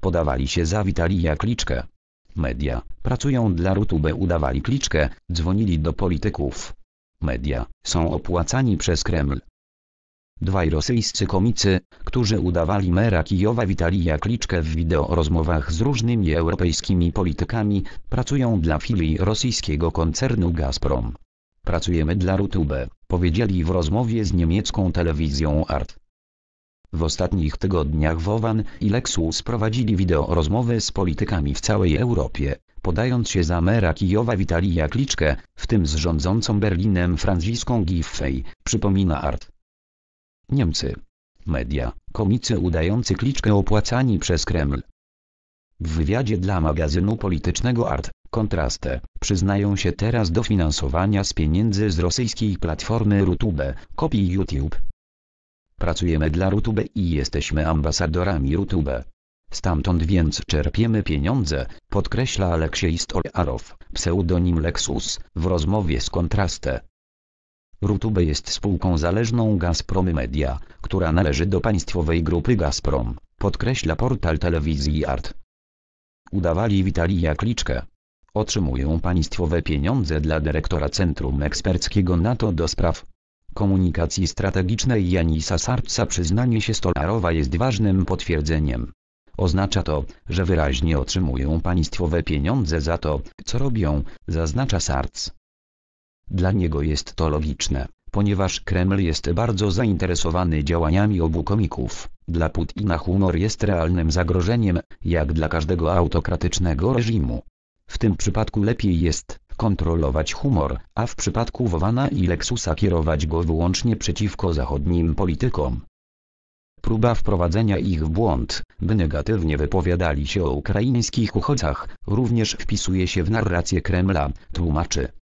Podawali się za Witalija Kliczkę. Media, pracują dla Rutube udawali Kliczkę, dzwonili do polityków. Media, są opłacani przez Kreml. Dwaj rosyjscy komicy, którzy udawali mera Kijowa Witalija Kliczkę w wideo rozmowach z różnymi europejskimi politykami, pracują dla filii rosyjskiego koncernu Gazprom. Pracujemy dla Rutube, powiedzieli w rozmowie z niemiecką telewizją ART. W ostatnich tygodniach Wowan i Lexus prowadzili rozmowy z politykami w całej Europie, podając się za mera Kijowa Witalia Kliczkę, w tym z rządzącą Berlinem Franciską Giffey, przypomina Art. Niemcy. Media, komicy udający Kliczkę opłacani przez Kreml. W wywiadzie dla magazynu politycznego Art, Kontraste, przyznają się teraz do finansowania z pieniędzy z rosyjskiej platformy YouTube, kopii YouTube, Pracujemy dla YouTube i jesteśmy ambasadorami YouTube. Stamtąd więc czerpiemy pieniądze, podkreśla Aleksiej Stolarow, pseudonim Lexus, w rozmowie z Kontraste. Rutube jest spółką zależną Gazpromy Media, która należy do państwowej grupy Gazprom, podkreśla portal telewizji Art. Udawali Witalija Kliczkę. Otrzymują państwowe pieniądze dla dyrektora Centrum Eksperckiego NATO do spraw Komunikacji Strategicznej Janisa Sarca przyznanie się Stolarowa jest ważnym potwierdzeniem. Oznacza to, że wyraźnie otrzymują państwowe pieniądze za to, co robią, zaznacza Sarc. Dla niego jest to logiczne, ponieważ Kreml jest bardzo zainteresowany działaniami obu komików. Dla Putina humor jest realnym zagrożeniem, jak dla każdego autokratycznego reżimu. W tym przypadku lepiej jest, kontrolować humor, a w przypadku Wowana i Lexusa kierować go wyłącznie przeciwko zachodnim politykom. Próba wprowadzenia ich w błąd, by negatywnie wypowiadali się o ukraińskich uchodźcach, również wpisuje się w narrację Kremla, tłumaczy.